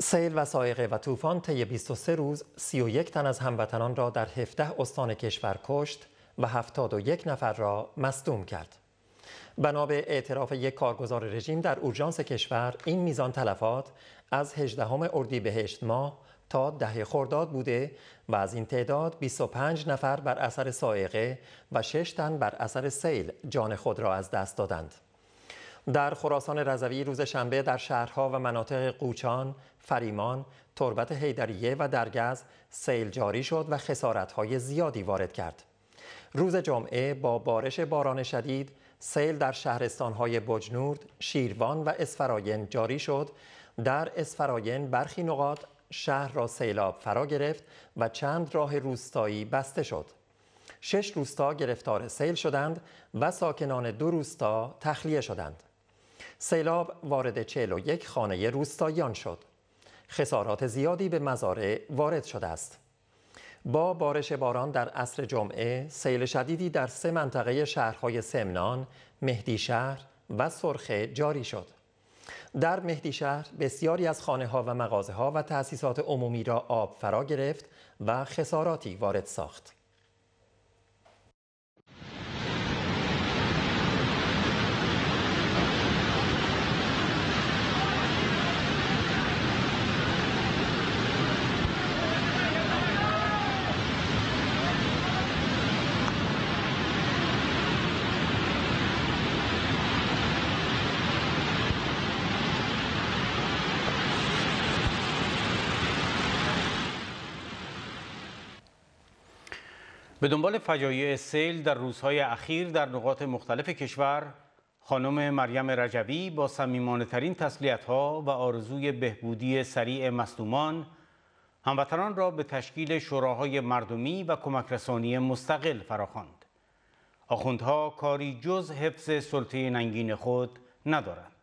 سیل و سایقه و طوفان طی 23 روز 31 تن از هموطنان را در 17 استان کشور کشت و 71 نفر را مصدوم کرد. بنا به اعتراف یک کارگزار رژیم در اورژانس کشور این میزان تلفات از 18 اردیبهشت ماه تا ده خرداد بوده و از این تعداد 25 نفر بر اثر سائقه و 6 تن بر اثر سیل جان خود را از دست دادند. در خراسان رضوی روز شنبه در شهرها و مناطق قوچان، فریمان، تربت حیدریه و درگز سیل جاری شد و خسارتهای زیادی وارد کرد. روز جمعه با بارش باران شدید سیل در شهرستانهای بجنورد، شیروان و اسفراین جاری شد. در اسفراین برخی نقاط شهر را سیلاب فرا گرفت و چند راه روستایی بسته شد. شش روستا گرفتار سیل شدند و ساکنان دو روستا تخلیه شدند. سیلاب وارد 41 خانه روستاییان شد. خسارات زیادی به مزارع وارد شده است. با بارش باران در عصر جمعه، سیل شدیدی در سه منطقه شهرهای سمنان، مهدی شهر و سرخه جاری شد. در مهدی شهر بسیاری از خانه ها و مغازه ها و تأسیسات عمومی را آب فرا گرفت و خساراتی وارد ساخت. به دنبال فجایع سیل در روزهای اخیر در نقاط مختلف کشور خانم مریم رجوی با صمیمانه‌ترین تسلیت‌ها و آرزوی بهبودی سریع مصدومان هموطنان را به تشکیل شوراهای مردمی و کمکرسانی مستقل فراخواند. آخوندها کاری جز حفظ سلطه ننگین خود ندارند.